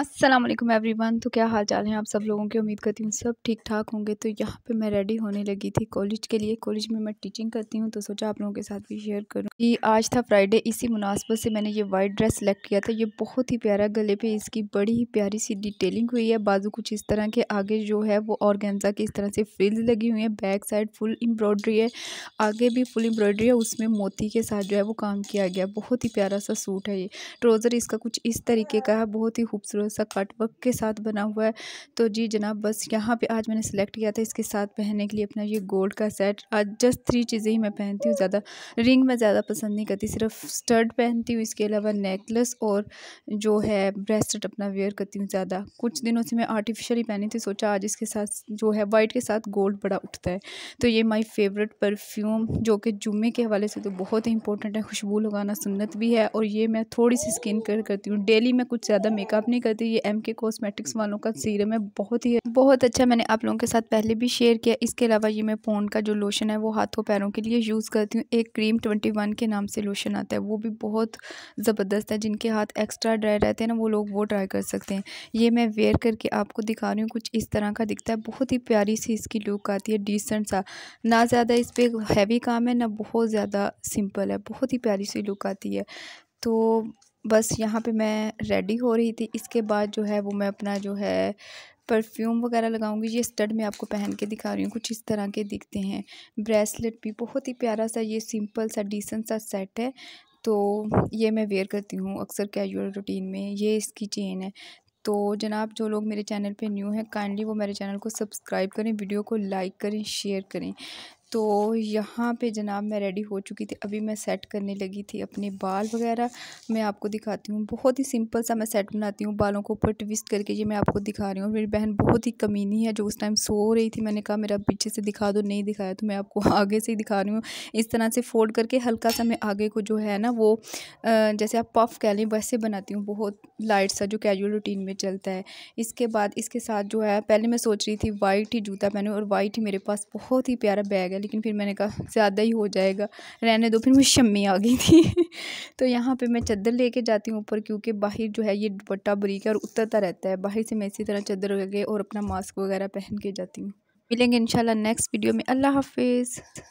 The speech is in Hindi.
अस्सलाम वालेकुम एवरीवन तो क्या हाल चाल है आप सब लोगों की उम्मीद करती हूँ सब ठीक ठाक होंगे तो यहाँ पे मैं रेडी होने लगी थी कॉलेज के लिए कॉलेज में मैं टीचिंग करती हूँ तो सोचा आप लोगों के साथ भी शेयर करूँ कि आज था फ्राइडे इसी मुनासबत से मैंने ये वाइट ड्रेस सेलेक्ट किया था ये बहुत ही प्यारा गले पे इसकी बड़ी ही प्यारी सी डिटेलिंग हुई है बाजू कुछ इस तरह के आगे जो है वो ऑर्गेन्जा की इस तरह से फ्रिल्स लगी हुई है बैक साइड फुल एम्ब्रॉयड्री है आगे भी फुल एम्ब्रॉयड्री है उसमें मोती के साथ जो है वो काम किया गया बहुत ही प्यारा सा सूट है ये ट्रोज़र इसका कुछ इस तरीके का है बहुत ही खूबसूरत सा कट वर्क के साथ बना हुआ है तो जी जनाब बस यहाँ पे आज मैंने सेलेक्ट किया था इसके साथ पहनने के लिए अपना ये गोल्ड का सेट आज जस्ट थ्री चीज़ें ही मैं पहनती हूँ ज़्यादा रिंग मैं ज़्यादा पसंद नहीं करती सिर्फ स्टर्ट पहनती हूँ इसके अलावा नेकलेस और जो है ब्रेसलेट अपना वेयर करती हूँ ज़्यादा कुछ दिनों से मैं आर्टिफिशली पहनी थी सोचा आज इसके साथ जो है वाइट के साथ गोल्ड बड़ा उठता है तो ये माई फेवरेट परफ्यूम जो कि जुम्मे के हवाले से तो बहुत ही इंपॉर्टेंट है खुशबू लगाना सुन्नत भी है और ये मैं थोड़ी सी स्किन कर करती हूँ डेली मैं कुछ ज़्यादा मेकअप नहीं करती थे ये एम के कॉस्मेटिक्स वालों का सीरम है बहुत ही बहुत अच्छा मैंने आप लोगों के साथ पहले भी शेयर किया इसके अलावा ये मैं पोन का जो लोशन है वो हाथों पैरों के लिए यूज़ करती हूँ एक क्रीम ट्वेंटी वन के नाम से लोशन आता है वो भी बहुत ज़बरदस्त है जिनके हाथ एक्स्ट्रा ड्राई रहते हैं ना वो लोग वो ट्राई कर सकते हैं ये मैं वेयर करके आपको दिखा रही हूँ कुछ इस तरह का दिखता है बहुत ही प्यारी सी इसकी लुक आती है डिसेंट सा ना ज़्यादा इस पर हैवी काम है ना बहुत ज़्यादा सिंपल है बहुत ही प्यारी सी लुक आती है तो बस यहाँ पे मैं रेडी हो रही थी इसके बाद जो है वो मैं अपना जो है परफ्यूम वगैरह लगाऊंगी ये स्टड मैं आपको पहन के दिखा रही हूँ कुछ इस तरह के दिखते हैं ब्रेसलेट भी बहुत ही प्यारा सा ये सिंपल सा डिसेंट सा सेट है तो ये मैं वेयर करती हूँ अक्सर कैजुअल रूटीन में ये इसकी चेन है तो जनाब जो लोग मेरे चैनल पे न्यू हैं काइंडली वो मेरे चैनल को सब्सक्राइब करें वीडियो को लाइक करें शेयर करें तो यहाँ पे जनाब मैं रेडी हो चुकी थी अभी मैं सेट करने लगी थी अपने बाल वगैरह मैं आपको दिखाती हूँ बहुत ही सिंपल सा मैं सेट बनाती हूँ बालों को ऊपर ट्विस्ट करके ये मैं आपको दिखा रही हूँ मेरी बहन बहुत ही कमीनी है जो उस टाइम सो रही थी मैंने कहा मेरा पीछे से दिखा दो नहीं दिखाया तो मैं आपको आगे से ही दिखा रही हूँ इस तरह से फोल्ड करके हल्का सा मैं आगे को जो है ना वो जैसे आप पफ कह लें वैसे बनाती हूँ बहुत लाइट सा जो कैजुअल रूटीन में चलता है इसके बाद इसके साथ जो है पहले मैं सोच रही थी वाइट ही जूता पहनूँ और वाइट ही मेरे पास बहुत ही प्यारा बैग है लेकिन फिर मैंने कहा ज़्यादा ही हो जाएगा रहने दो फिर मुझे शम्मी आ गई थी तो यहाँ पे मैं चादर लेके जाती हूँ ऊपर क्योंकि बाहर जो है ये दुपट्टा बरीक है और उतरता रहता है बाहर से मैं इसी तरह चादर लगे और अपना मास्क वगैरह पहन के जाती हूँ मिलेंगे इन नेक्स्ट वीडियो में अल्लाह हाफिज़